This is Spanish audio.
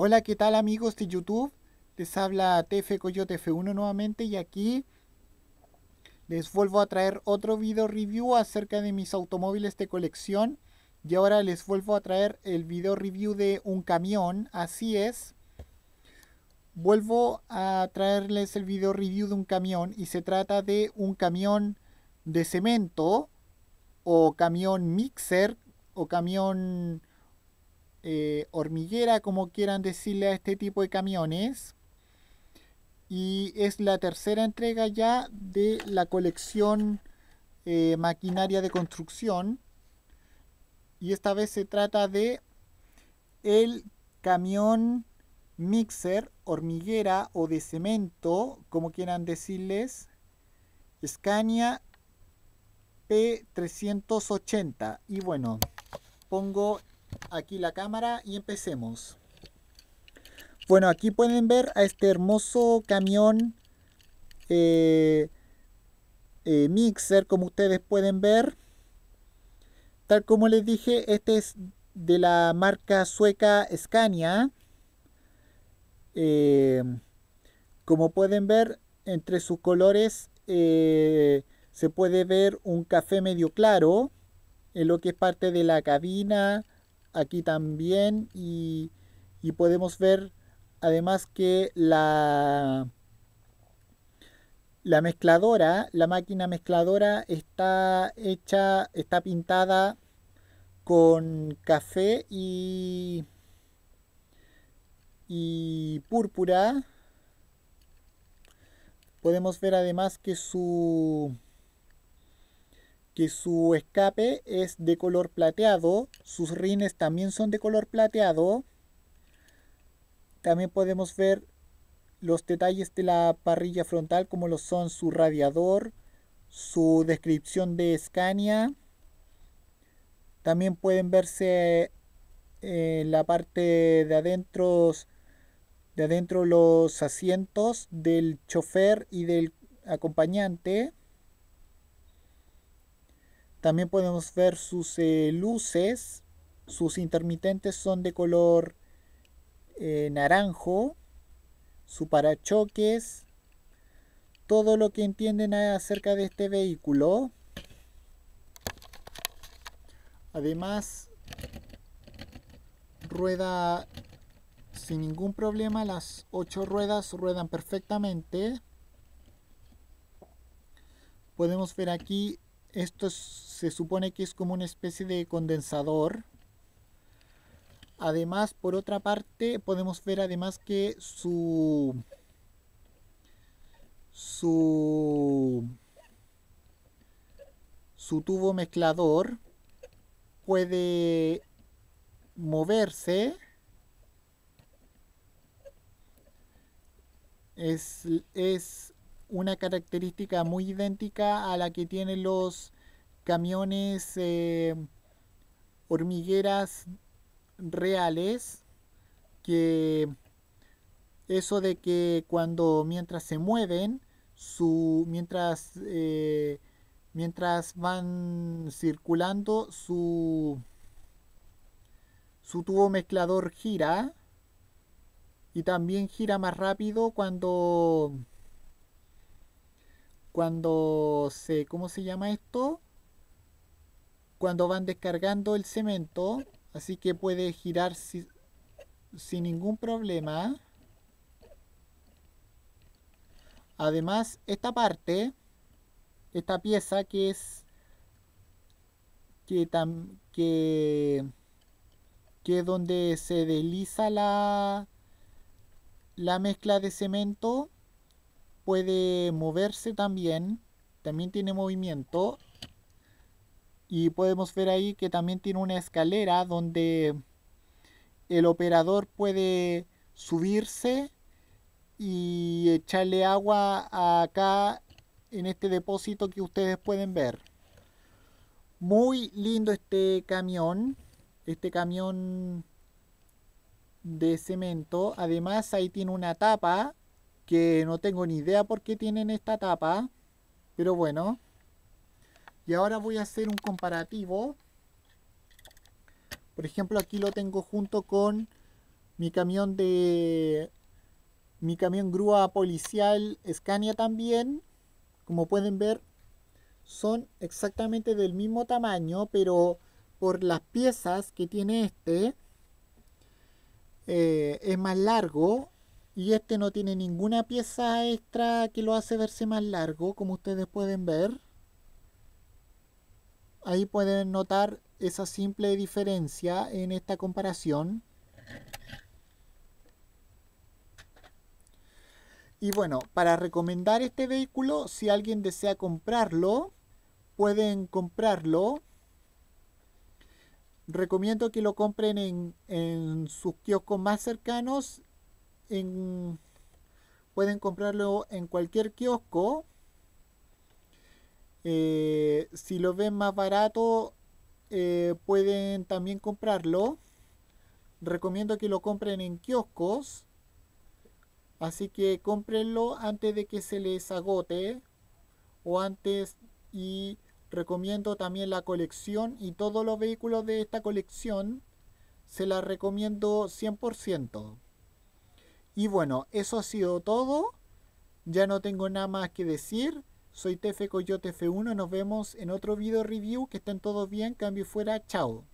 Hola, ¿qué tal amigos de YouTube? Les habla TF Coyote F1 nuevamente y aquí les vuelvo a traer otro video review acerca de mis automóviles de colección y ahora les vuelvo a traer el video review de un camión, así es. Vuelvo a traerles el video review de un camión y se trata de un camión de cemento o camión mixer o camión eh, hormiguera, como quieran decirle a este tipo de camiones. Y es la tercera entrega ya de la colección eh, maquinaria de construcción. Y esta vez se trata de el camión mixer, hormiguera o de cemento, como quieran decirles, Scania P380. Y bueno, pongo aquí la cámara y empecemos. Bueno, aquí pueden ver a este hermoso camión eh, eh, mixer, como ustedes pueden ver. Tal como les dije, este es de la marca sueca Scania. Eh, como pueden ver, entre sus colores se puede ver un café medio claro, en lo que es parte de la cabina, aquí también y, y podemos ver además que la, la mezcladora, la máquina mezcladora está hecha, está pintada con café y, y púrpura. Podemos ver además que su que su escape es de color plateado, sus rines también son de color plateado. También podemos ver los detalles de la parrilla frontal como lo son su radiador, su descripción de escania. También pueden verse en eh, la parte de adentro, de adentro los asientos del chofer y del acompañante. También podemos ver sus eh, luces, sus intermitentes son de color eh, naranjo, su parachoques, todo lo que entienden acerca de este vehículo. Además, rueda sin ningún problema, las ocho ruedas ruedan perfectamente. Podemos ver aquí esto se supone que es como una especie de condensador. Además, por otra parte, podemos ver además que su... su... su tubo mezclador puede moverse. es una característica muy idéntica a la que tienen los camiones eh, hormigueras reales que eso de que cuando mientras se mueven su mientras eh, mientras van circulando su su tubo mezclador gira y también gira más rápido cuando cuando se, ¿cómo se llama esto? Cuando van descargando el cemento, así que puede girar sin ningún problema. Además, esta parte, esta pieza que es que, que, que es donde se desliza la, la mezcla de cemento, puede moverse también, también tiene movimiento. Y podemos ver ahí que también tiene una escalera donde el operador puede subirse y echarle agua acá en este depósito que ustedes pueden ver. Muy lindo este camión, este camión de cemento. Además ahí tiene una tapa que no tengo ni idea por qué tienen esta tapa, pero bueno. Y ahora voy a hacer un comparativo. Por ejemplo, aquí lo tengo junto con mi camión de mi camión grúa policial Scania también. Como pueden ver, son exactamente del mismo tamaño, pero por las piezas que tiene este eh, es más largo y este no tiene ninguna pieza extra que lo hace verse más largo, como ustedes pueden ver. Ahí pueden notar esa simple diferencia en esta comparación. Y bueno, para recomendar este vehículo, si alguien desea comprarlo, pueden comprarlo. Recomiendo que lo compren en, sus kioscos más cercanos pueden comprarlo en cualquier kiosco. Eh, si lo ven más barato, eh, pueden también comprarlo. Recomiendo que lo compren en kioscos. Así que cómprenlo antes de que se les agote o antes y recomiendo también la colección y todos los vehículos de esta colección se la recomiendo 100%. Y bueno, eso ha sido todo. Ya no tengo nada más que decir. Soy Tefe Coyote F1. Nos vemos en otro video review. Que estén todos bien. Cambio fuera. Chao.